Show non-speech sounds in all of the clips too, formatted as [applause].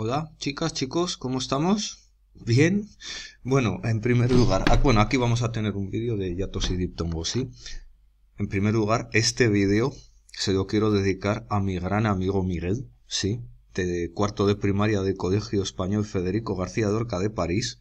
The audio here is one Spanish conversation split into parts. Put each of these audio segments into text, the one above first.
Hola, chicas, chicos, ¿cómo estamos? ¿Bien? Bueno, en primer lugar, ah, bueno, aquí vamos a tener un vídeo de Yatos y ¿sí? En primer lugar, este vídeo se lo quiero dedicar a mi gran amigo Miguel, sí, de cuarto de primaria del Colegio Español Federico García Dorca de París,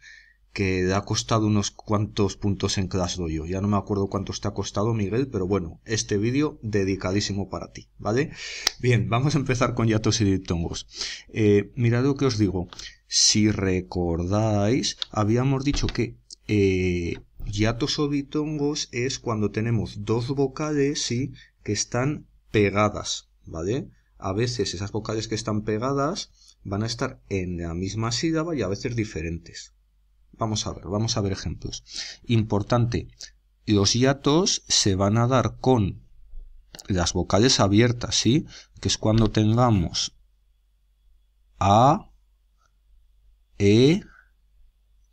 que ha costado unos cuantos puntos en Clash yo Ya no me acuerdo cuánto te ha costado, Miguel, pero bueno, este vídeo dedicadísimo para ti, ¿vale? Bien, vamos a empezar con yatos y ditongos. Eh, mirad lo que os digo. Si recordáis, habíamos dicho que eh, yatos o ditongos es cuando tenemos dos vocales, ¿sí? que están pegadas, ¿vale? A veces esas vocales que están pegadas van a estar en la misma sílaba y a veces diferentes, Vamos a ver, vamos a ver ejemplos. Importante, los hiatos se van a dar con las vocales abiertas, ¿sí? Que es cuando tengamos A, E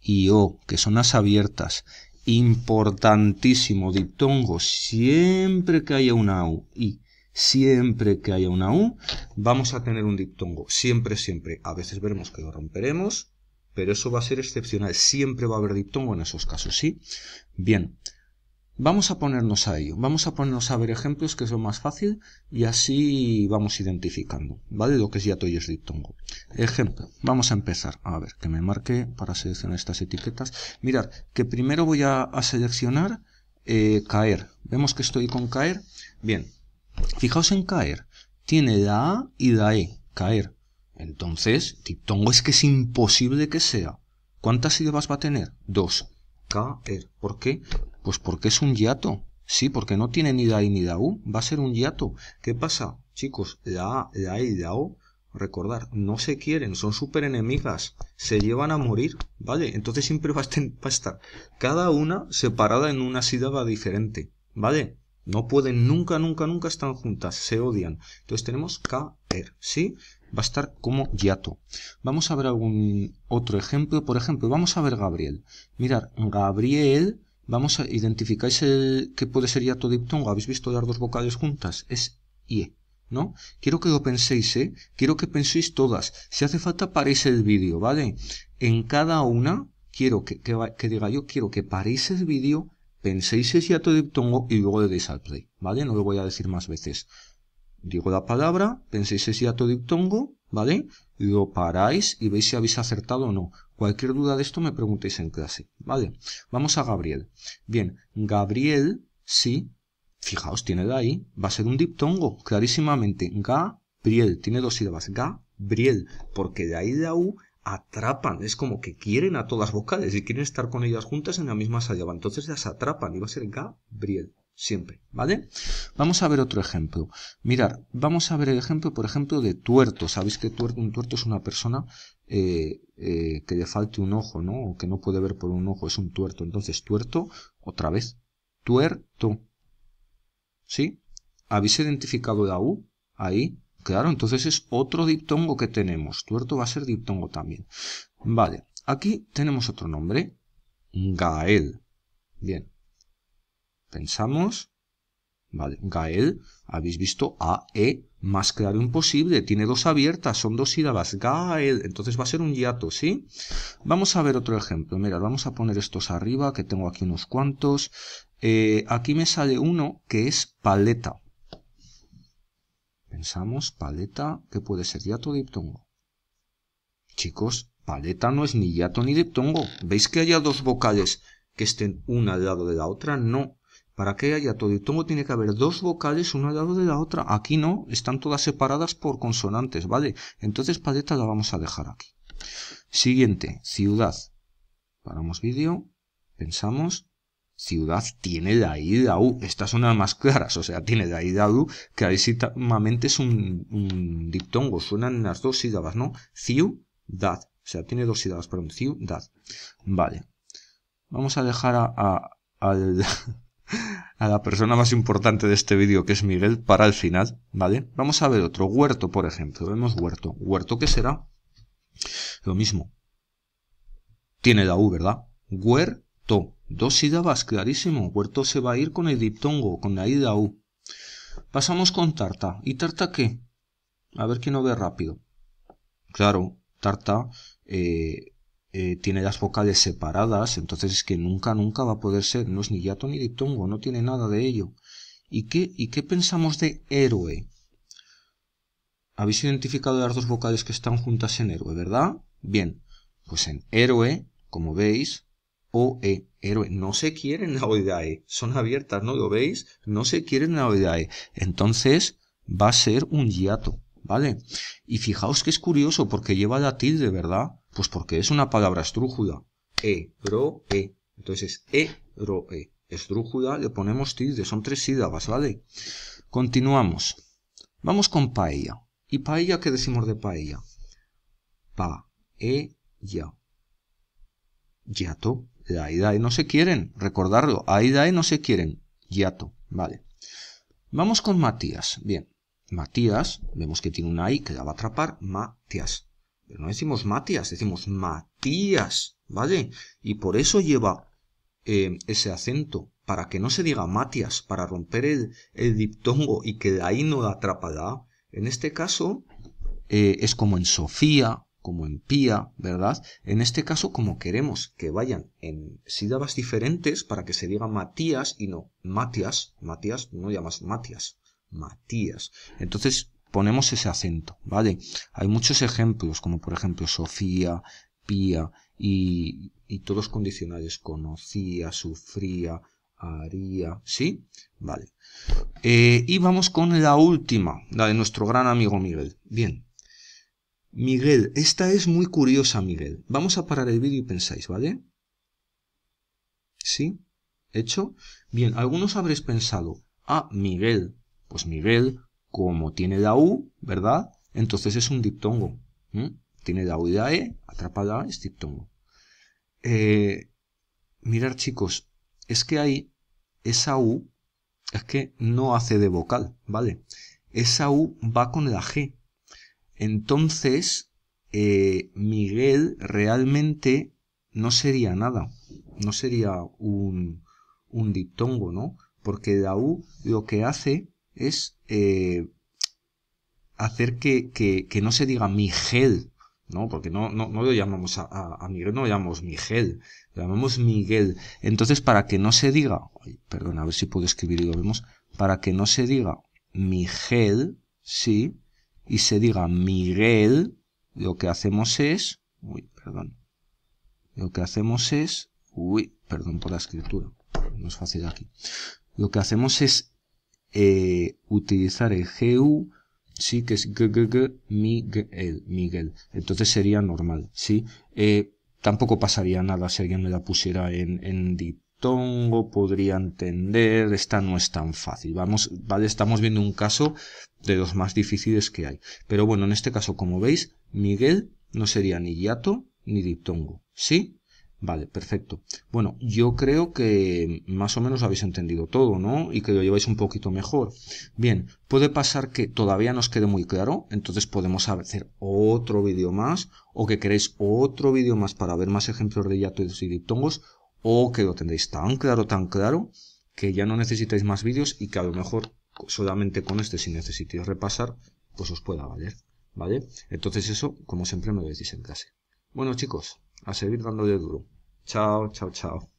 y O, que son las abiertas. Importantísimo, diptongo, siempre que haya una U y siempre que haya una U, vamos a tener un diptongo, siempre, siempre. A veces veremos que lo romperemos, pero eso va a ser excepcional. Siempre va a haber diptongo en esos casos, ¿sí? Bien, vamos a ponernos a ello. Vamos a ponernos a ver ejemplos que lo más fácil y así vamos identificando, ¿vale? Lo que es yato y es diptongo. Ejemplo, vamos a empezar. A ver, que me marque para seleccionar estas etiquetas. Mirad, que primero voy a, seleccionar eh, caer. Vemos que estoy con caer. Bien, fijaos en caer. Tiene la A y la E, caer. Entonces, diptongo es que es imposible que sea. ¿Cuántas sílabas va a tener? Dos. K-R. E. ¿Por qué? Pues porque es un hiato. Sí, porque no tiene ni da I ni da U. Va a ser un hiato. ¿Qué pasa? Chicos, la A, la E y la O, recordar, no se quieren, son súper enemigas, se llevan a morir, ¿vale? Entonces siempre va a estar cada una separada en una sílaba diferente, ¿vale? No pueden nunca, nunca, nunca están juntas, se odian. Entonces tenemos caer, ¿sí? Va a estar como yato. Vamos a ver algún otro ejemplo. Por ejemplo, vamos a ver Gabriel. Mirar, Gabriel, vamos a identificar el que puede ser yato diptongo. ¿Habéis visto dar dos vocales juntas? Es IE. ¿no? Quiero que lo penséis, ¿eh? Quiero que penséis todas. Si hace falta, paréis el vídeo, ¿vale? En cada una, quiero que, que diga yo, quiero que paréis el vídeo Penséis ese hiato diptongo y luego le deis al play, ¿vale? No lo voy a decir más veces. Digo la palabra, penséis ese hiato diptongo, ¿vale? Lo paráis y veis si habéis acertado o no. Cualquier duda de esto me preguntéis en clase, ¿vale? Vamos a Gabriel. Bien, Gabriel, sí, fijaos, tiene de ahí. va a ser un diptongo, clarísimamente. Gabriel, tiene dos sílabas, Gabriel, porque de ahí la U atrapan, es como que quieren a todas vocales y quieren estar con ellas juntas en la misma sallaba, entonces las atrapan y va a ser Gabriel siempre, ¿vale? Vamos a ver otro ejemplo. Mirad, vamos a ver el ejemplo, por ejemplo, de tuerto. Sabéis que tuerto, un tuerto es una persona eh, eh, que le falte un ojo, ¿no? O que no puede ver por un ojo, es un tuerto. Entonces, tuerto, otra vez, tuerto. ¿Sí? ¿Habéis identificado la U ahí? Claro, entonces es otro diptongo que tenemos. Tuerto va a ser diptongo también. Vale, aquí tenemos otro nombre. Gael. Bien. Pensamos. Vale, Gael, habéis visto A, E, más claro imposible, tiene dos abiertas, son dos sílabas, Gael, entonces va a ser un hiato, ¿sí? Vamos a ver otro ejemplo, mira, vamos a poner estos arriba, que tengo aquí unos cuantos, eh, aquí me sale uno que es paleta, Pensamos, paleta, que puede ser yato diptongo. Chicos, paleta no es ni yato ni diptongo. ¿Veis que haya dos vocales que estén una al lado de la otra? No. Para que haya yato diptongo tiene que haber dos vocales una al lado de la otra. Aquí no, están todas separadas por consonantes, ¿vale? Entonces paleta la vamos a dejar aquí. Siguiente, ciudad. Paramos vídeo, pensamos, ciudad tiene la I la U. Estas son las más claras, o sea, tiene la la U, que clarísimamente es un, diptongo, suenan las dos sílabas, ¿no? Ciudad, o sea, tiene dos sílabas, perdón, ciudad. Vale, vamos a dejar a, [laughs] a la persona más importante de este vídeo, que es Miguel, para el final, ¿vale? Vamos a ver otro, huerto, por ejemplo, vemos huerto. ¿Huerto qué será? Lo mismo. Tiene la U, ¿verdad? Huerto. Dos sílabas, clarísimo. Huerto se va a ir con el diptongo, con la ida U. Pasamos con tarta. ¿Y tarta qué? A ver quién no ve rápido. Claro, tarta eh, eh, tiene las vocales separadas, entonces es que nunca, nunca va a poder ser. No es ni yato ni diptongo, no tiene nada de ello. ¿Y qué, y qué pensamos de héroe? Habéis identificado las dos vocales que están juntas en héroe, ¿verdad? Bien, pues en héroe, como veis, e, héroe. No se quieren E. Son abiertas, ¿no? ¿Lo veis? No se quieren E. Entonces va a ser un hiato, ¿vale? Y fijaos que es curioso porque lleva la tilde, ¿verdad? Pues porque es una palabra estrújula. E, ro, e. Entonces e, ro, e. Estrújula, le ponemos tilde. Son tres sílabas, ¿vale? Continuamos. Vamos con paella. ¿Y paella qué decimos de paella? Pa, e, ya. Yato Ida y no se quieren, recordarlo, Aida y no se quieren. Yato, vale. Vamos con Matías. Bien, Matías, vemos que tiene una I que la va a atrapar, Matías. Pero no decimos Matías, decimos Matías, ¿vale? Y por eso lleva eh, ese acento, para que no se diga Matías, para romper el, diptongo y que la I no la atrapa la En este caso eh, es como en Sofía, como en pía, ¿verdad? En este caso, como queremos que vayan en sílabas diferentes para que se diga Matías y no Matías, Matías, no llamas Matías, Matías. Entonces ponemos ese acento, ¿vale? Hay muchos ejemplos, como por ejemplo Sofía, pía y, y todos condicionales, conocía, sufría, haría, ¿sí? Vale. Eh, y vamos con la última, la de nuestro gran amigo Miguel. Bien, Miguel, esta es muy curiosa, Miguel. Vamos a parar el vídeo y pensáis, ¿vale? ¿Sí? ¿Hecho? Bien, algunos habréis pensado, ah, Miguel. Pues Miguel, como tiene la U, ¿verdad? Entonces es un diptongo. Tiene la U y la E, atrapada, es diptongo. Eh, mirad, mirar, chicos, es que ahí esa U es que no hace de vocal, ¿vale? Esa U va con la G entonces eh, Miguel realmente no sería nada, no sería un, un, diptongo, ¿no? Porque la U lo que hace es eh, hacer que, que, que, no se diga Miguel, ¿no? Porque no, no, no lo llamamos a, a, Miguel, no lo llamamos Miguel, lo llamamos Miguel. Entonces, para que no se diga, perdón, a ver si puedo escribir y lo vemos, para que no se diga Miguel, sí, y se diga Miguel, lo que hacemos es, uy, perdón, lo que hacemos es, uy, perdón por la escritura, no es fácil aquí, lo que hacemos es eh, utilizar el GU, sí, que es g, -g, -g Miguel, Miguel, entonces sería normal, sí, eh, tampoco pasaría nada si alguien me la pusiera en, en podría entender, esta no es tan fácil. Vamos, vale, estamos viendo un caso de los más difíciles que hay. Pero bueno, en este caso, como veis, Miguel no sería ni hiato ni diptongo, ¿sí? Vale, perfecto. Bueno, yo creo que más o menos habéis entendido todo, ¿no? Y que lo lleváis un poquito mejor. Bien, puede pasar que todavía nos quede muy claro, entonces podemos hacer otro vídeo más, o que queréis otro vídeo más para ver más ejemplos de hiatos y diptongos, o que lo tendréis tan claro, tan claro, que ya no necesitáis más vídeos y que a lo mejor solamente con este, si necesitáis repasar, pues os pueda valer, ¿vale? Entonces eso, como siempre, me lo decís en clase. Bueno chicos, a seguir dándole duro. Chao, chao, chao.